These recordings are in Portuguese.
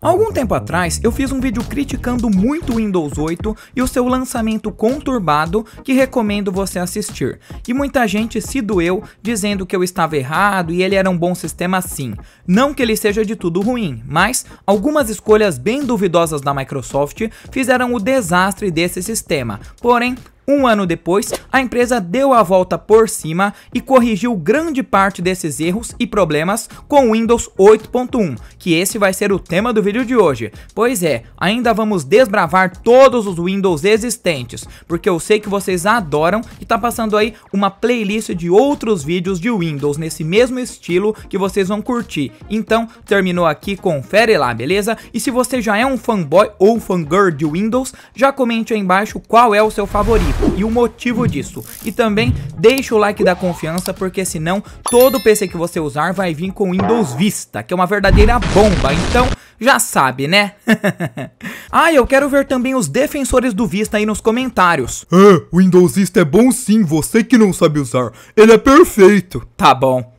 Algum tempo atrás, eu fiz um vídeo criticando muito o Windows 8 e o seu lançamento conturbado que recomendo você assistir. E muita gente se doeu dizendo que eu estava errado e ele era um bom sistema sim. Não que ele seja de tudo ruim, mas algumas escolhas bem duvidosas da Microsoft fizeram o desastre desse sistema. Porém, um ano depois, a empresa deu a volta por cima e corrigiu grande parte desses erros e problemas com o Windows 8.1, que esse vai ser o tema do vídeo de hoje. Pois é, ainda vamos desbravar todos os Windows existentes, porque eu sei que vocês adoram e tá passando aí uma playlist de outros vídeos de Windows nesse mesmo estilo que vocês vão curtir. Então, terminou aqui, confere lá, beleza? E se você já é um fanboy ou fangirl de Windows, já comente aí embaixo qual é o seu favorito e o motivo disso. E também deixa o like da confiança, porque senão todo PC que você usar vai vir com Windows Vista, que é uma verdadeira bomba. Então, já sabe, né? ah, eu quero ver também os defensores do Vista aí nos comentários. Ah, é, o Windows Vista é bom sim, você que não sabe usar. Ele é perfeito. Tá bom.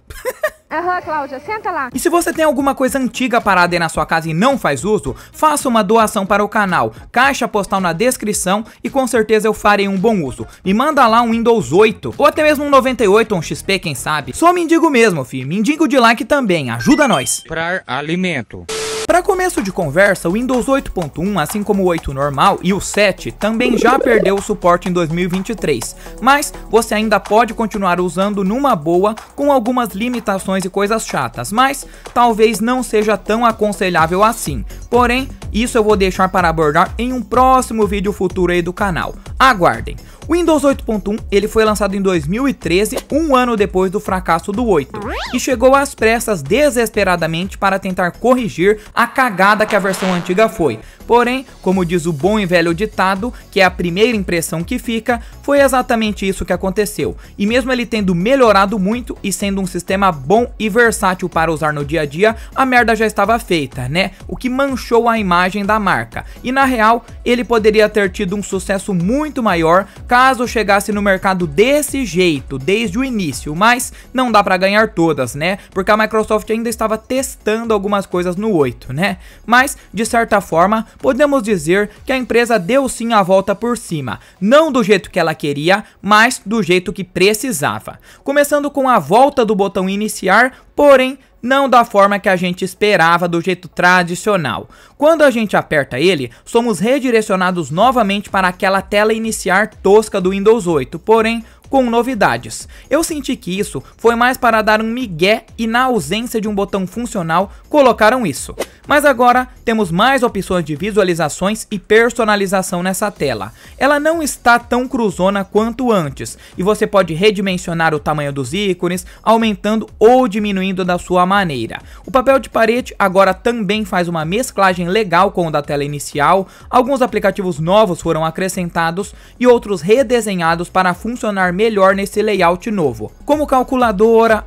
Aham, Cláudia, senta lá. E se você tem alguma coisa antiga parada aí na sua casa e não faz uso, faça uma doação para o canal. Caixa postal na descrição e com certeza eu farei um bom uso. Me manda lá um Windows 8 ou até mesmo um 98 ou um XP, quem sabe. Sou mendigo mesmo, fi. Mendigo de like também, ajuda nós. Comprar alimento. Para começo de conversa, o Windows 8.1, assim como o 8 normal e o 7, também já perdeu o suporte em 2023, mas você ainda pode continuar usando numa boa, com algumas limitações e coisas chatas, mas talvez não seja tão aconselhável assim. Porém, isso eu vou deixar para abordar em um próximo vídeo futuro aí do canal. Aguardem. Windows 8.1 ele foi lançado em 2013, um ano depois do fracasso do 8, e chegou às pressas desesperadamente para tentar corrigir a cagada que a versão antiga foi, Porém, como diz o bom e velho ditado, que é a primeira impressão que fica, foi exatamente isso que aconteceu. E mesmo ele tendo melhorado muito e sendo um sistema bom e versátil para usar no dia a dia, a merda já estava feita, né? O que manchou a imagem da marca. E na real, ele poderia ter tido um sucesso muito maior caso chegasse no mercado desse jeito, desde o início, mas não dá para ganhar todas, né? Porque a Microsoft ainda estava testando algumas coisas no 8, né? Mas, de certa forma, podemos dizer que a empresa deu sim a volta por cima, não do jeito que ela queria, mas do jeito que precisava. Começando com a volta do botão iniciar, porém não da forma que a gente esperava do jeito tradicional. Quando a gente aperta ele, somos redirecionados novamente para aquela tela iniciar tosca do Windows 8, porém com novidades. Eu senti que isso foi mais para dar um migué e na ausência de um botão funcional colocaram isso. Mas agora temos mais opções de visualizações e personalização nessa tela. Ela não está tão cruzona quanto antes e você pode redimensionar o tamanho dos ícones, aumentando ou diminuindo da sua maneira. O papel de parede agora também faz uma mesclagem legal com o da tela inicial, alguns aplicativos novos foram acrescentados e outros redesenhados para funcionar melhor nesse layout novo, como calculadora,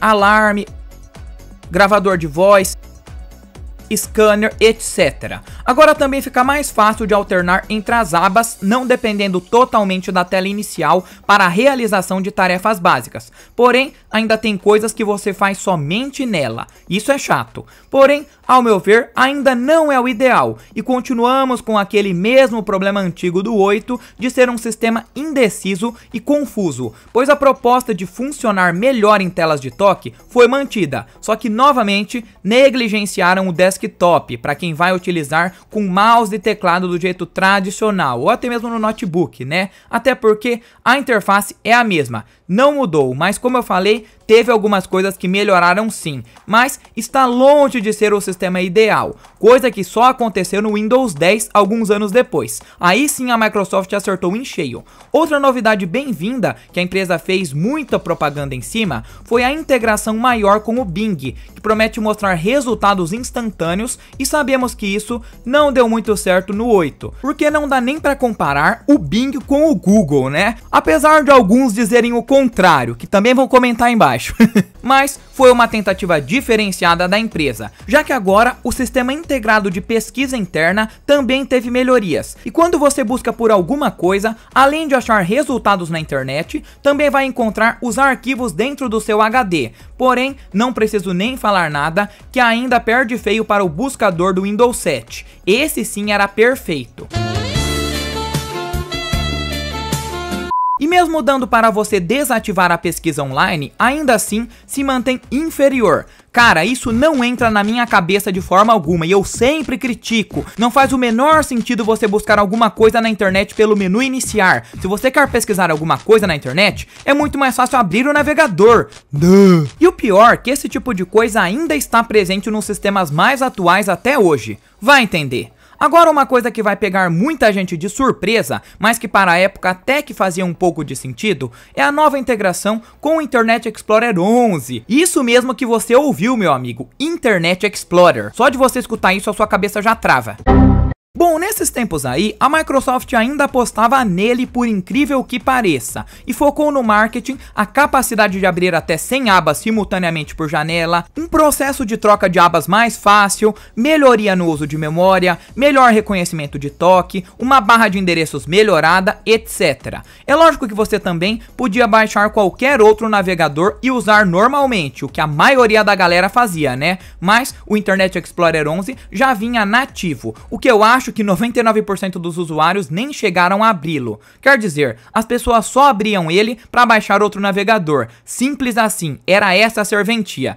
alarme, gravador de voz, scanner, etc. Agora também fica mais fácil de alternar entre as abas, não dependendo totalmente da tela inicial para a realização de tarefas básicas. Porém, ainda tem coisas que você faz somente nela. Isso é chato. Porém, ao meu ver, ainda não é o ideal e continuamos com aquele mesmo problema antigo do 8 de ser um sistema indeciso e confuso, pois a proposta de funcionar melhor em telas de toque foi mantida, só que novamente negligenciaram o 10 desktop, para quem vai utilizar com mouse e teclado do jeito tradicional, ou até mesmo no notebook, né? Até porque a interface é a mesma, não mudou, mas como eu falei, Teve algumas coisas que melhoraram sim, mas está longe de ser o sistema ideal, coisa que só aconteceu no Windows 10 alguns anos depois. Aí sim a Microsoft acertou em cheio. Outra novidade bem-vinda, que a empresa fez muita propaganda em cima, foi a integração maior com o Bing, que promete mostrar resultados instantâneos e sabemos que isso não deu muito certo no 8, porque não dá nem para comparar o Bing com o Google, né? Apesar de alguns dizerem o contrário, que também vão comentar embaixo baixo. Mas foi uma tentativa diferenciada da empresa, já que agora o sistema integrado de pesquisa interna também teve melhorias. E quando você busca por alguma coisa, além de achar resultados na internet, também vai encontrar os arquivos dentro do seu HD. Porém, não preciso nem falar nada que ainda perde feio para o buscador do Windows 7. Esse sim era perfeito. E mesmo dando para você desativar a pesquisa online, ainda assim se mantém inferior. Cara, isso não entra na minha cabeça de forma alguma e eu sempre critico. Não faz o menor sentido você buscar alguma coisa na internet pelo menu iniciar. Se você quer pesquisar alguma coisa na internet, é muito mais fácil abrir o navegador. Duh. E o pior é que esse tipo de coisa ainda está presente nos sistemas mais atuais até hoje. Vai entender. Agora uma coisa que vai pegar muita gente de surpresa, mas que para a época até que fazia um pouco de sentido, é a nova integração com o Internet Explorer 11. Isso mesmo que você ouviu, meu amigo, Internet Explorer. Só de você escutar isso a sua cabeça já trava. Bom, nesses tempos aí, a Microsoft ainda apostava nele por incrível que pareça, e focou no marketing, a capacidade de abrir até 100 abas simultaneamente por janela, um processo de troca de abas mais fácil, melhoria no uso de memória, melhor reconhecimento de toque, uma barra de endereços melhorada, etc. É lógico que você também podia baixar qualquer outro navegador e usar normalmente, o que a maioria da galera fazia, né? Mas o Internet Explorer 11 já vinha nativo, o que eu acho acho que 99% dos usuários nem chegaram a abri-lo. Quer dizer, as pessoas só abriam ele para baixar outro navegador. Simples assim, era essa a serventia.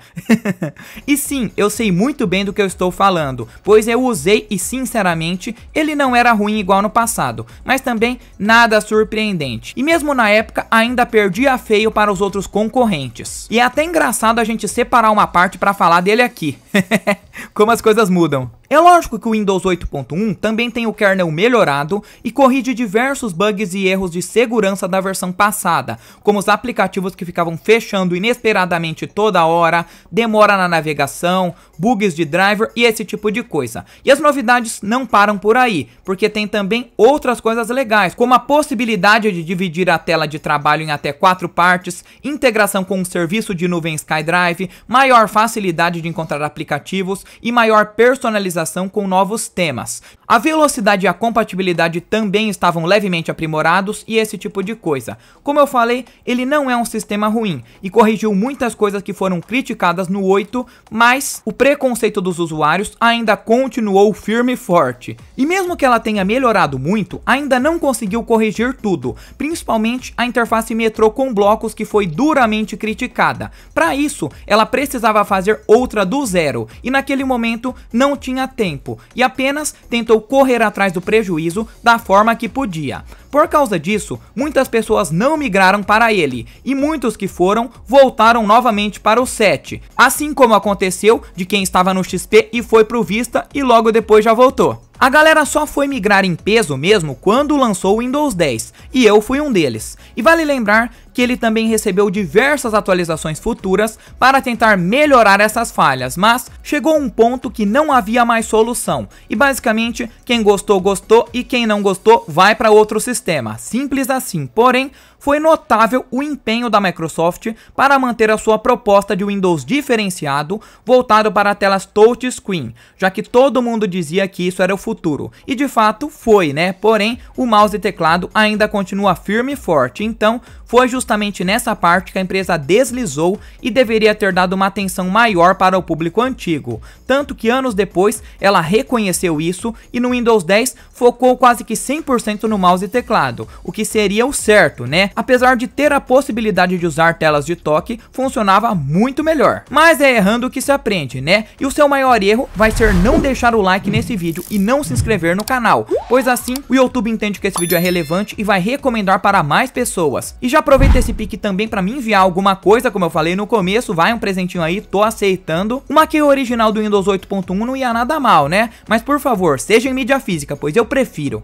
e sim, eu sei muito bem do que eu estou falando, pois eu usei e sinceramente ele não era ruim igual no passado, mas também nada surpreendente. E mesmo na época ainda perdia feio para os outros concorrentes. E é até engraçado a gente separar uma parte para falar dele aqui. Como as coisas mudam. É lógico que o Windows 8.1 também tem o kernel melhorado e corrige diversos bugs e erros de segurança da versão passada, como os aplicativos que ficavam fechando inesperadamente toda hora, demora na navegação, bugs de driver e esse tipo de coisa. E as novidades não param por aí, porque tem também outras coisas legais, como a possibilidade de dividir a tela de trabalho em até quatro partes, integração com o um serviço de nuvem SkyDrive, maior facilidade de encontrar aplicativos e maior personalização atualização com novos temas. A velocidade e a compatibilidade também estavam levemente aprimorados e esse tipo de coisa. Como eu falei, ele não é um sistema ruim e corrigiu muitas coisas que foram criticadas no 8, mas o preconceito dos usuários ainda continuou firme e forte. E mesmo que ela tenha melhorado muito, ainda não conseguiu corrigir tudo, principalmente a interface metrô com blocos que foi duramente criticada. Para isso, ela precisava fazer outra do zero e naquele momento não tinha tempo e apenas tentou correr atrás do prejuízo da forma que podia. Por causa disso, muitas pessoas não migraram para ele e muitos que foram voltaram novamente para o set, assim como aconteceu de quem estava no XP e foi pro Vista e logo depois já voltou. A galera só foi migrar em peso mesmo quando lançou o Windows 10, e eu fui um deles. E vale lembrar que ele também recebeu diversas atualizações futuras para tentar melhorar essas falhas, mas chegou um ponto que não havia mais solução. E basicamente, quem gostou gostou e quem não gostou vai para outro sistema. Simples assim. Porém, foi notável o empenho da Microsoft para manter a sua proposta de Windows diferenciado, voltado para telas touchscreen, já que todo mundo dizia que isso era o futuro. E de fato foi, né? Porém, o mouse e teclado ainda continua firme e forte, então foi justamente nessa parte que a empresa deslizou e deveria ter dado uma atenção maior para o público antigo, tanto que anos depois ela reconheceu isso e no Windows 10 focou quase que 100% no mouse e teclado, o que seria o certo, né? Apesar de ter a possibilidade de usar telas de toque, funcionava muito melhor. Mas é errando que se aprende, né? E o seu maior erro vai ser não deixar o like nesse vídeo e não se inscrever no canal, pois assim o YouTube entende que esse vídeo é relevante e vai recomendar para mais pessoas. E já Aproveite aproveita esse pique também para me enviar alguma coisa, como eu falei no começo, vai um presentinho aí, tô aceitando. Uma key original do Windows 8.1 não ia nada mal, né? Mas por favor, seja em mídia física, pois eu prefiro.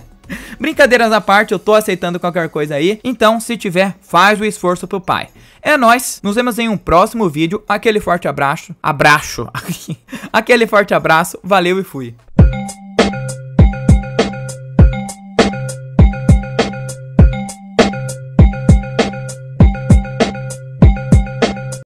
Brincadeiras à parte, eu tô aceitando qualquer coisa aí, então se tiver, faz o esforço pro pai. É nós, nos vemos em um próximo vídeo. Aquele forte abraço, abraço. Aquele forte abraço, valeu e fui.